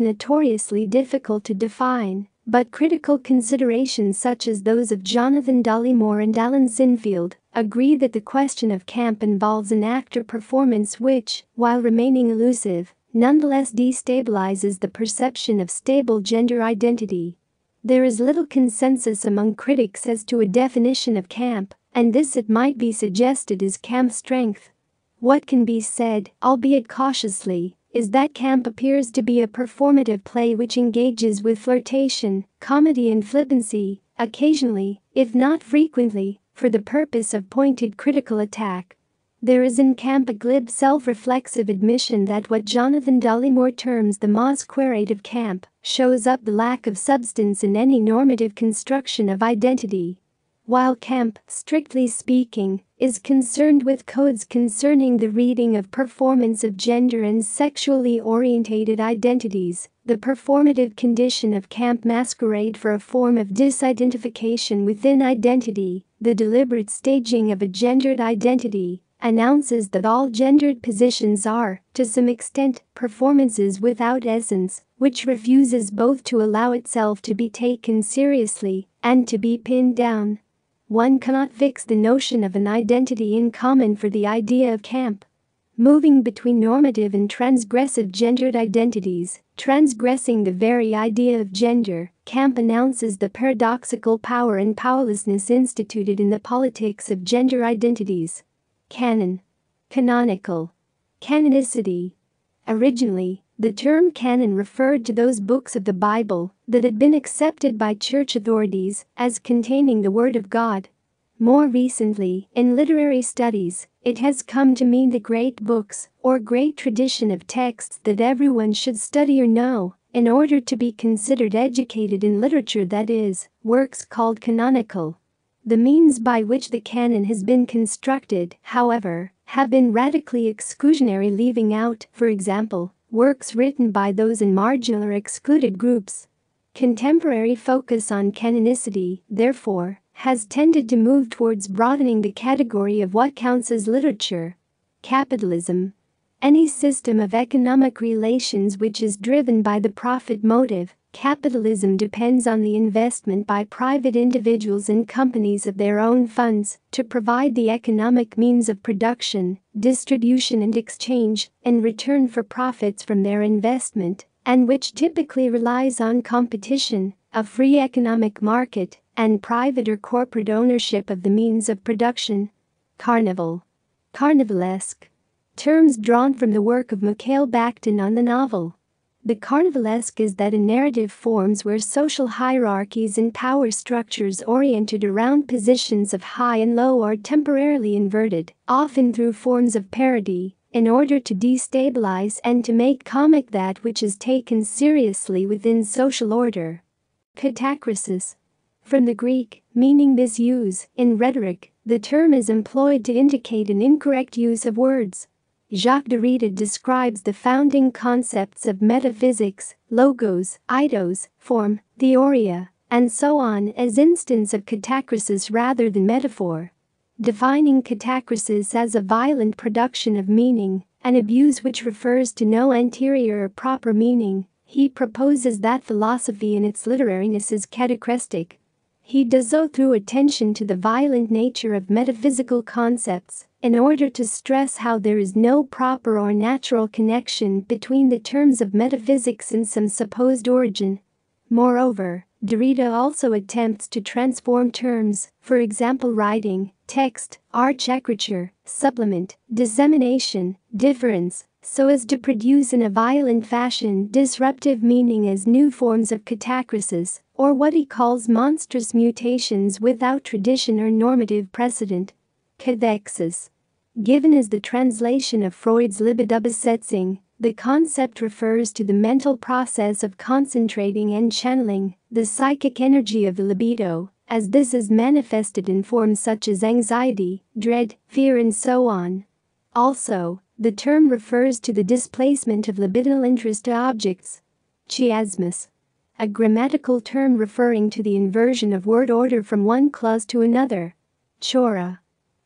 notoriously difficult to define, but critical considerations such as those of Jonathan Dollymore and Alan Sinfield agree that the question of camp involves an actor performance which, while remaining elusive, nonetheless destabilizes the perception of stable gender identity. There is little consensus among critics as to a definition of camp, and this it might be suggested is camp strength. What can be said, albeit cautiously, is that camp appears to be a performative play which engages with flirtation, comedy and flippancy, occasionally, if not frequently, for the purpose of pointed critical attack. There is in camp a glib self-reflexive admission that what Jonathan Dollimore terms the masquerade of camp shows up the lack of substance in any normative construction of identity. While CAMP, strictly speaking, is concerned with codes concerning the reading of performance of gender and sexually orientated identities, the performative condition of camp masquerade for a form of disidentification within identity, the deliberate staging of a gendered identity, announces that all gendered positions are, to some extent, performances without essence, which refuses both to allow itself to be taken seriously and to be pinned down one cannot fix the notion of an identity in common for the idea of camp. Moving between normative and transgressive gendered identities, transgressing the very idea of gender, Camp announces the paradoxical power and powerlessness instituted in the politics of gender identities. Canon. Canonical. Canonicity. Originally, the term canon referred to those books of the Bible that had been accepted by church authorities as containing the Word of God. More recently, in literary studies, it has come to mean the great books or great tradition of texts that everyone should study or know in order to be considered educated in literature that is, works called canonical. The means by which the canon has been constructed, however, have been radically exclusionary leaving out, for example, works written by those in marginal or excluded groups. Contemporary focus on canonicity, therefore, has tended to move towards broadening the category of what counts as literature. Capitalism. Any system of economic relations which is driven by the profit motive Capitalism depends on the investment by private individuals and companies of their own funds to provide the economic means of production, distribution and exchange in return for profits from their investment, and which typically relies on competition, a free economic market, and private or corporate ownership of the means of production. Carnival. Carnivalesque. Terms drawn from the work of Mikhail Bakhtin on the novel the carnivalesque is that in narrative forms where social hierarchies and power structures oriented around positions of high and low are temporarily inverted, often through forms of parody, in order to destabilize and to make comic that which is taken seriously within social order. Pitacrasis. From the Greek, meaning misuse, in rhetoric, the term is employed to indicate an incorrect use of words, Jacques Derrida describes the founding concepts of metaphysics, logos, eidos, form, theoria, and so on as instance of catachresis rather than metaphor. Defining catachresis as a violent production of meaning, an abuse which refers to no anterior or proper meaning, he proposes that philosophy in its literariness is catachrestic, he does so through attention to the violent nature of metaphysical concepts in order to stress how there is no proper or natural connection between the terms of metaphysics and some supposed origin. Moreover, Derrida also attempts to transform terms, for example writing, text, architecture, supplement, dissemination, difference, so as to produce in a violent fashion disruptive meaning as new forms of catacrisis or what he calls monstrous mutations without tradition or normative precedent. Cadexis. Given as the translation of Freud's Libidobesetzung, the concept refers to the mental process of concentrating and channeling the psychic energy of the libido, as this is manifested in forms such as anxiety, dread, fear, and so on. Also, the term refers to the displacement of libidinal interest to objects. Chiasmus a grammatical term referring to the inversion of word order from one clause to another. Chora.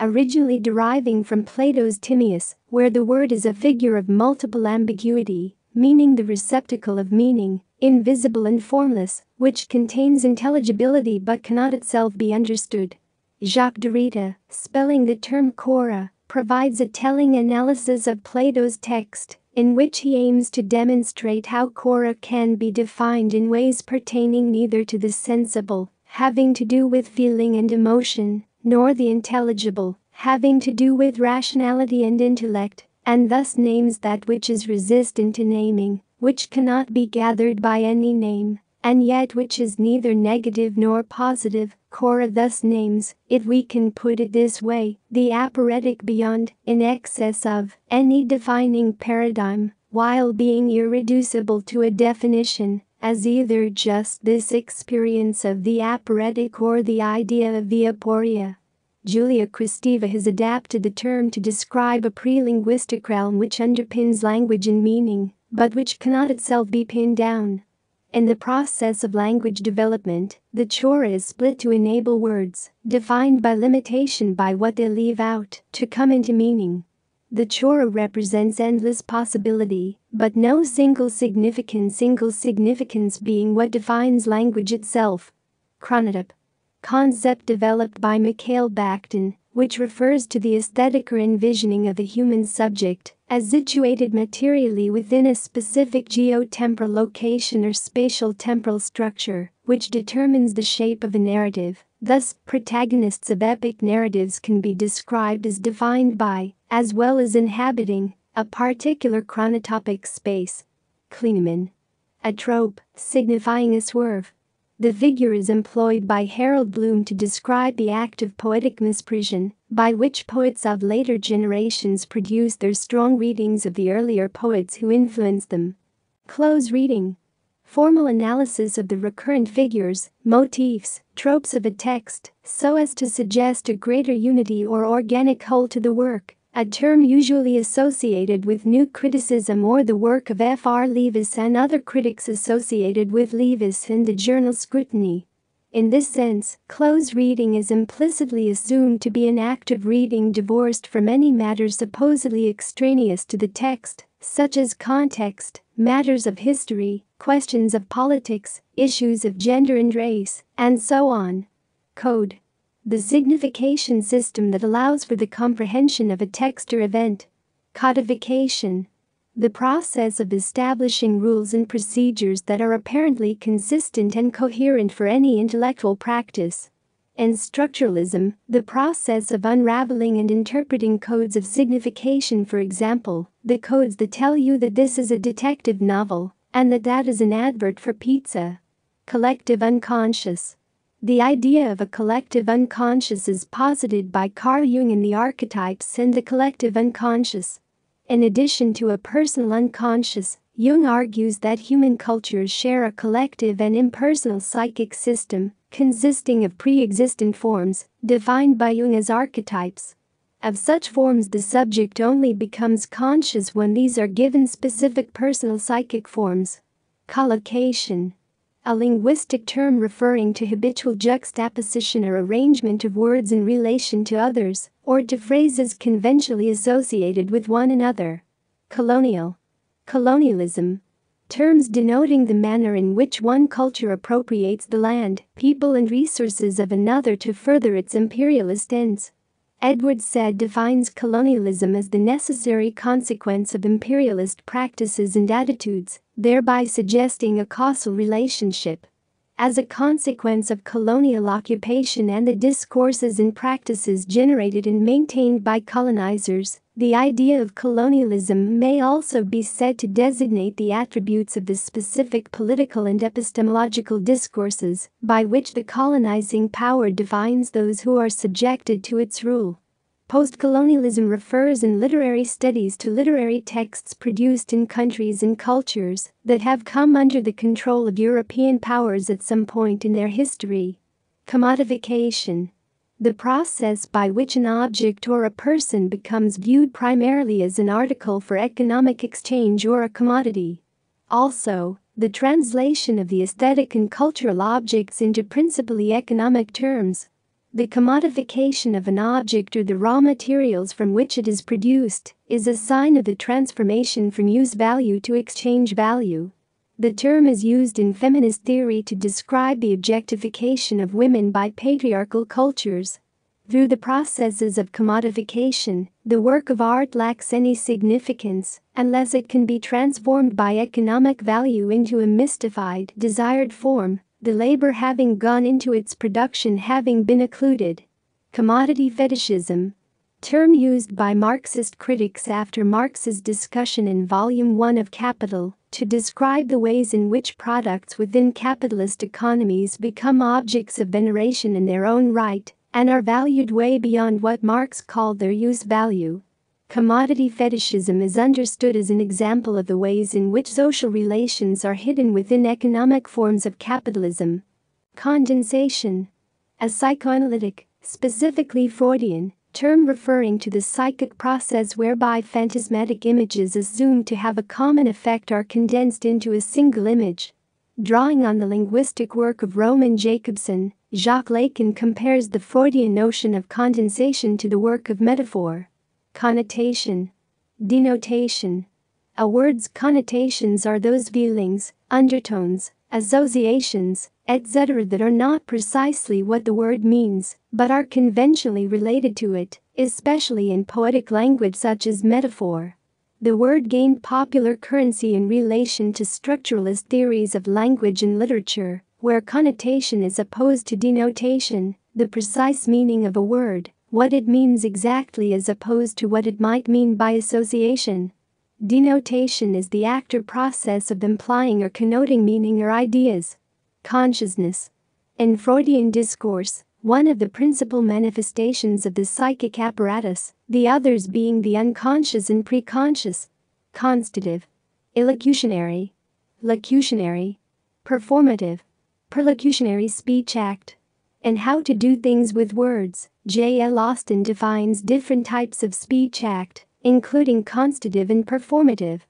Originally deriving from Plato's Timaeus, where the word is a figure of multiple ambiguity, meaning the receptacle of meaning, invisible and formless, which contains intelligibility but cannot itself be understood. Jacques Derrida, spelling the term Chora, provides a telling analysis of Plato's text in which he aims to demonstrate how cora can be defined in ways pertaining neither to the sensible, having to do with feeling and emotion, nor the intelligible, having to do with rationality and intellect, and thus names that which is resistant to naming, which cannot be gathered by any name and yet which is neither negative nor positive, Cora thus names, if we can put it this way, the aporetic beyond, in excess of, any defining paradigm, while being irreducible to a definition, as either just this experience of the aporetic or the idea of the aporia. Julia Kristeva has adapted the term to describe a pre-linguistic realm which underpins language and meaning, but which cannot itself be pinned down. In the process of language development, the chore is split to enable words, defined by limitation by what they leave out, to come into meaning. The chora represents endless possibility, but no single significance. single significance being what defines language itself. Chronotype concept developed by Mikhail Bakhtin, which refers to the aesthetic or envisioning of a human subject as situated materially within a specific geotemporal location or spatial temporal structure, which determines the shape of a narrative. Thus, protagonists of epic narratives can be described as defined by, as well as inhabiting, a particular chronotopic space. Kleneman. A trope, signifying a swerve, the figure is employed by Harold Bloom to describe the act of poetic misprision by which poets of later generations produce their strong readings of the earlier poets who influenced them. Close reading. Formal analysis of the recurrent figures, motifs, tropes of a text so as to suggest a greater unity or organic whole to the work a term usually associated with new criticism or the work of F.R. Leavis and other critics associated with Leavis in the journal Scrutiny. In this sense, close reading is implicitly assumed to be an act of reading divorced from any matters supposedly extraneous to the text, such as context, matters of history, questions of politics, issues of gender and race, and so on. Code the signification system that allows for the comprehension of a text or event. Codification. The process of establishing rules and procedures that are apparently consistent and coherent for any intellectual practice. And structuralism, the process of unraveling and interpreting codes of signification, for example, the codes that tell you that this is a detective novel and that that is an advert for pizza. Collective unconscious. The idea of a collective unconscious is posited by Carl Jung in The Archetypes and the Collective Unconscious. In addition to a personal unconscious, Jung argues that human cultures share a collective and impersonal psychic system consisting of pre-existent forms, defined by Jung as archetypes. Of such forms the subject only becomes conscious when these are given specific personal psychic forms. Collocation a linguistic term referring to habitual juxtaposition or arrangement of words in relation to others or to phrases conventionally associated with one another. Colonial. Colonialism. Terms denoting the manner in which one culture appropriates the land, people and resources of another to further its imperialist ends. Edward said defines colonialism as the necessary consequence of imperialist practices and attitudes, thereby suggesting a causal relationship as a consequence of colonial occupation and the discourses and practices generated and maintained by colonizers, the idea of colonialism may also be said to designate the attributes of the specific political and epistemological discourses by which the colonizing power defines those who are subjected to its rule. Postcolonialism refers in literary studies to literary texts produced in countries and cultures that have come under the control of European powers at some point in their history. Commodification the process by which an object or a person becomes viewed primarily as an article for economic exchange or a commodity. Also, the translation of the aesthetic and cultural objects into principally economic terms the commodification of an object or the raw materials from which it is produced is a sign of the transformation from use value to exchange value. The term is used in feminist theory to describe the objectification of women by patriarchal cultures. Through the processes of commodification, the work of art lacks any significance unless it can be transformed by economic value into a mystified, desired form the labor having gone into its production having been occluded. Commodity fetishism. Term used by Marxist critics after Marx's discussion in Volume 1 of Capital to describe the ways in which products within capitalist economies become objects of veneration in their own right and are valued way beyond what Marx called their use value. Commodity fetishism is understood as an example of the ways in which social relations are hidden within economic forms of capitalism. Condensation. A psychoanalytic, specifically Freudian, term referring to the psychic process whereby phantasmatic images assumed to have a common effect are condensed into a single image. Drawing on the linguistic work of Roman Jacobson, Jacques Lacan compares the Freudian notion of condensation to the work of metaphor. Connotation. Denotation. A word's connotations are those feelings, undertones, associations, etc. that are not precisely what the word means, but are conventionally related to it, especially in poetic language such as metaphor. The word gained popular currency in relation to structuralist theories of language and literature, where connotation is opposed to denotation, the precise meaning of a word. What it means exactly as opposed to what it might mean by association. Denotation is the act or process of implying or connoting meaning or ideas. Consciousness. In Freudian discourse, one of the principal manifestations of the psychic apparatus, the others being the unconscious and preconscious. Constitutive. Illocutionary. Locutionary. Performative. Perlocutionary speech act and how to do things with words, J.L. Austin defines different types of speech act, including constative and performative.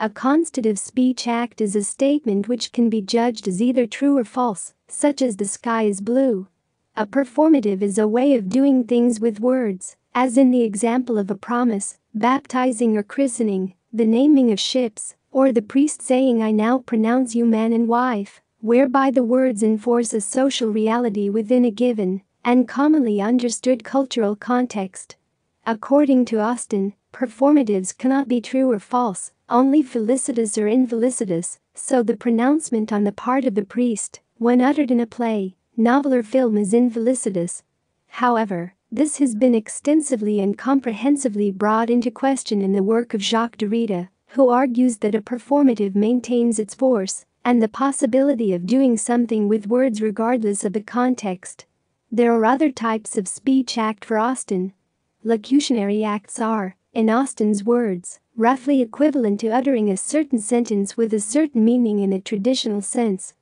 A constative speech act is a statement which can be judged as either true or false, such as the sky is blue. A performative is a way of doing things with words, as in the example of a promise, baptizing or christening, the naming of ships, or the priest saying I now pronounce you man and wife whereby the words enforce a social reality within a given and commonly understood cultural context. According to Austin, performatives cannot be true or false, only felicitous or infelicitous, so the pronouncement on the part of the priest, when uttered in a play, novel or film is infelicitous. However, this has been extensively and comprehensively brought into question in the work of Jacques Derrida, who argues that a performative maintains its force and the possibility of doing something with words regardless of the context. There are other types of speech act for Austin. Locutionary acts are, in Austin's words, roughly equivalent to uttering a certain sentence with a certain meaning in a traditional sense.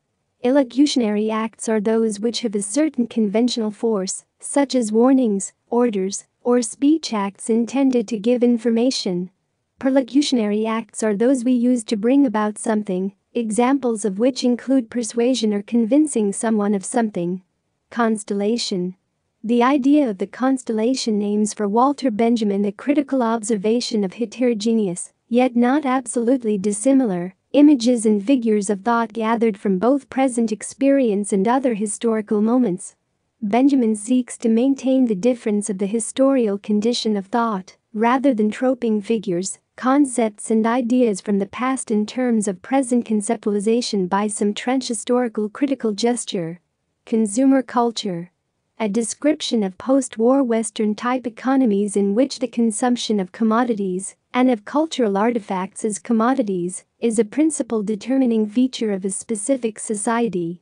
Illocutionary acts are those which have a certain conventional force, such as warnings, orders, or speech acts intended to give information. Perlocutionary acts are those we use to bring about something, examples of which include persuasion or convincing someone of something. Constellation the idea of the constellation names for Walter Benjamin the critical observation of heterogeneous, yet not absolutely dissimilar, images and figures of thought gathered from both present experience and other historical moments. Benjamin seeks to maintain the difference of the historical condition of thought, rather than troping figures, concepts and ideas from the past in terms of present conceptualization by some trench historical critical gesture. Consumer culture. A description of post-war Western type economies in which the consumption of commodities and of cultural artifacts as commodities is a principal determining feature of a specific society.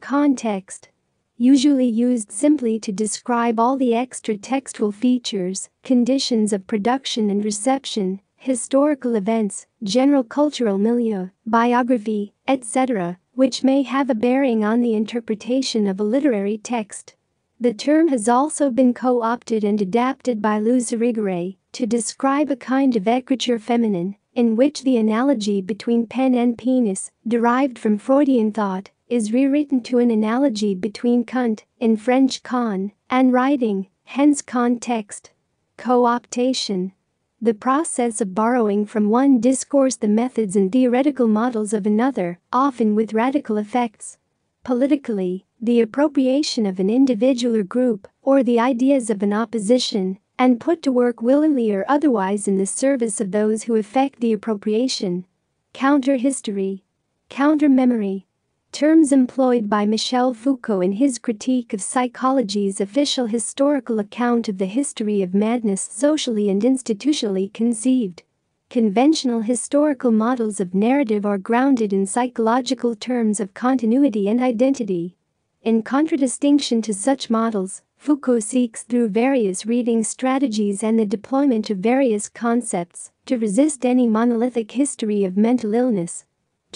Context usually used simply to describe all the extra textual features, conditions of production and reception, historical events, general cultural milieu, biography, etc., which may have a bearing on the interpretation of a literary text. The term has also been co-opted and adapted by Lou Zurigure to describe a kind of écriture feminine in which the analogy between pen and penis, derived from Freudian thought, is rewritten to an analogy between cunt, in French con, and writing, hence context. Co-optation the process of borrowing from one discourse the methods and theoretical models of another, often with radical effects. Politically, the appropriation of an individual or group, or the ideas of an opposition, and put to work willingly or otherwise in the service of those who effect the appropriation. Counter history. Counter memory terms employed by Michel Foucault in his critique of psychology's official historical account of the history of madness socially and institutionally conceived. Conventional historical models of narrative are grounded in psychological terms of continuity and identity. In contradistinction to such models, Foucault seeks through various reading strategies and the deployment of various concepts to resist any monolithic history of mental illness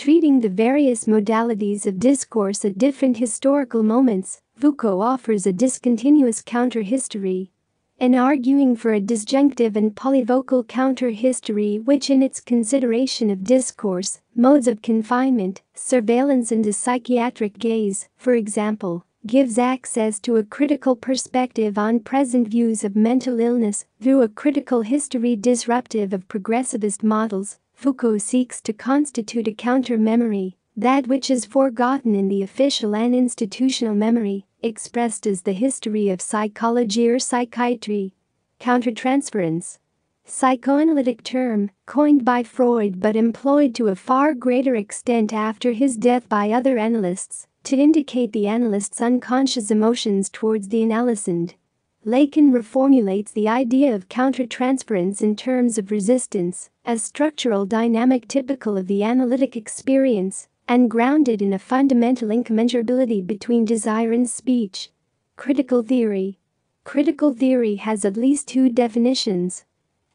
treating the various modalities of discourse at different historical moments, Foucault offers a discontinuous counter-history in arguing for a disjunctive and polyvocal counter-history which in its consideration of discourse, modes of confinement, surveillance and a psychiatric gaze, for example, gives access to a critical perspective on present views of mental illness through a critical history disruptive of progressivist models, Foucault seeks to constitute a counter-memory, that which is forgotten in the official and institutional memory, expressed as the history of psychology or psychiatry. Countertransference psychoanalytic term, coined by Freud but employed to a far greater extent after his death by other analysts, to indicate the analyst's unconscious emotions towards the analysand. Lakin reformulates the idea of countertransference in terms of resistance as structural dynamic typical of the analytic experience and grounded in a fundamental incommensurability between desire and speech. Critical theory Critical theory has at least two definitions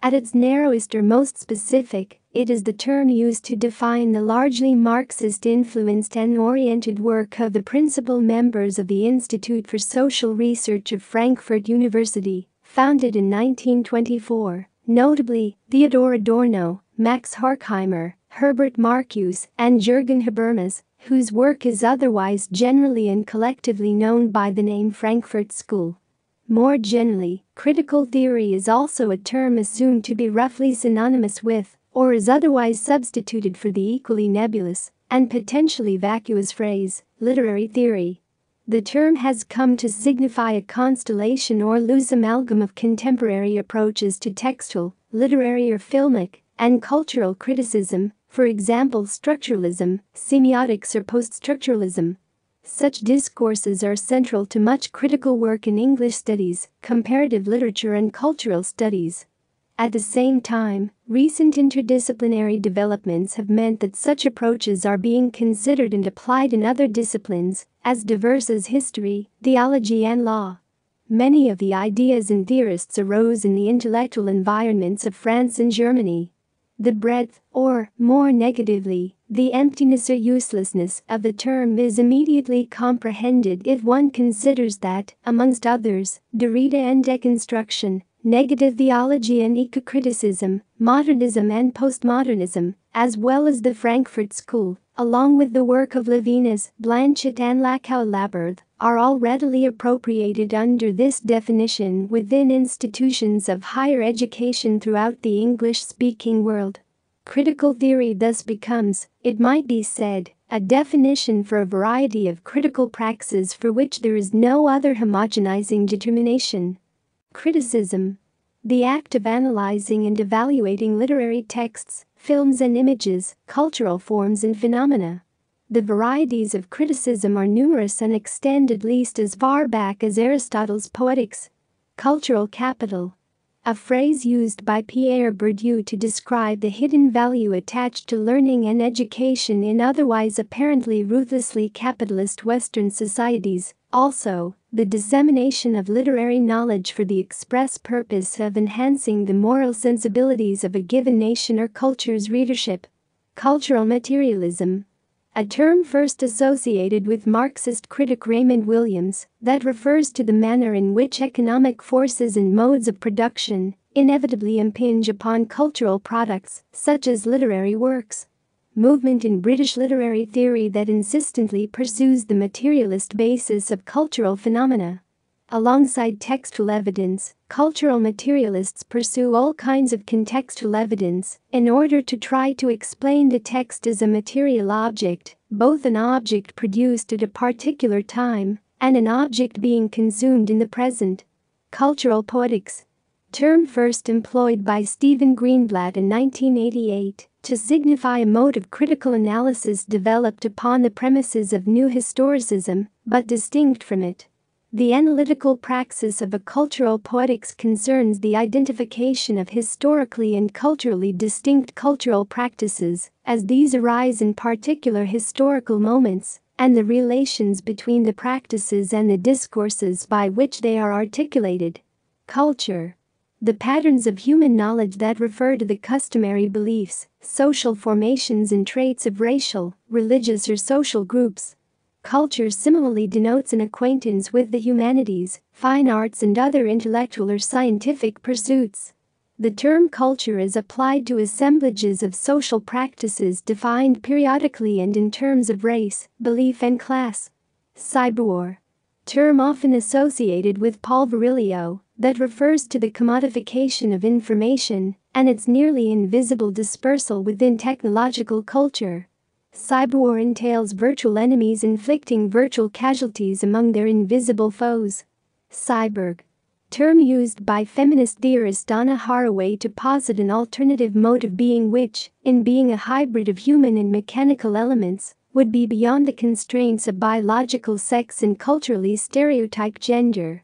at its narrowest or most specific, it is the term used to define the largely Marxist-influenced and oriented work of the principal members of the Institute for Social Research of Frankfurt University, founded in 1924, notably Theodore Adorno, Max Horkheimer, Herbert Marcuse, and Jürgen Habermas, whose work is otherwise generally and collectively known by the name Frankfurt School. More generally, critical theory is also a term assumed to be roughly synonymous with, or is otherwise substituted for the equally nebulous and potentially vacuous phrase, literary theory. The term has come to signify a constellation or loose amalgam of contemporary approaches to textual, literary or filmic, and cultural criticism, for example structuralism, semiotics or post-structuralism, such discourses are central to much critical work in English studies, comparative literature and cultural studies. At the same time, recent interdisciplinary developments have meant that such approaches are being considered and applied in other disciplines, as diverse as history, theology and law. Many of the ideas and theorists arose in the intellectual environments of France and Germany. The breadth, or, more negatively, the emptiness or uselessness of the term is immediately comprehended if one considers that, amongst others, Derrida and deconstruction, negative theology and eco-criticism, modernism and postmodernism, as well as the Frankfurt School, along with the work of Levinas, Blanchot and Lacan, Labyrinth, are all readily appropriated under this definition within institutions of higher education throughout the English-speaking world. Critical theory thus becomes, it might be said, a definition for a variety of critical praxes for which there is no other homogenizing determination. Criticism. The act of analyzing and evaluating literary texts, films and images, cultural forms and phenomena. The varieties of criticism are numerous and extend at least as far back as Aristotle's Poetics. Cultural capital. A phrase used by Pierre Bourdieu to describe the hidden value attached to learning and education in otherwise apparently ruthlessly capitalist Western societies, also, the dissemination of literary knowledge for the express purpose of enhancing the moral sensibilities of a given nation or culture's readership. Cultural materialism a term first associated with Marxist critic Raymond Williams that refers to the manner in which economic forces and modes of production inevitably impinge upon cultural products, such as literary works. Movement in British literary theory that insistently pursues the materialist basis of cultural phenomena. Alongside textual evidence, cultural materialists pursue all kinds of contextual evidence in order to try to explain the text as a material object, both an object produced at a particular time and an object being consumed in the present. Cultural poetics term first employed by Stephen Greenblatt in 1988 to signify a mode of critical analysis developed upon the premises of new historicism, but distinct from it. The analytical praxis of a cultural poetics concerns the identification of historically and culturally distinct cultural practices, as these arise in particular historical moments, and the relations between the practices and the discourses by which they are articulated. Culture. The patterns of human knowledge that refer to the customary beliefs, social formations, and traits of racial, religious, or social groups, Culture similarly denotes an acquaintance with the humanities, fine arts and other intellectual or scientific pursuits. The term culture is applied to assemblages of social practices defined periodically and in terms of race, belief and class. Cyberwar. Term often associated with Paul Virilio that refers to the commodification of information and its nearly invisible dispersal within technological culture. Cyberwar entails virtual enemies inflicting virtual casualties among their invisible foes. Cyborg. Term used by feminist theorist Donna Haraway to posit an alternative mode of being which, in being a hybrid of human and mechanical elements, would be beyond the constraints of biological sex and culturally stereotyped gender.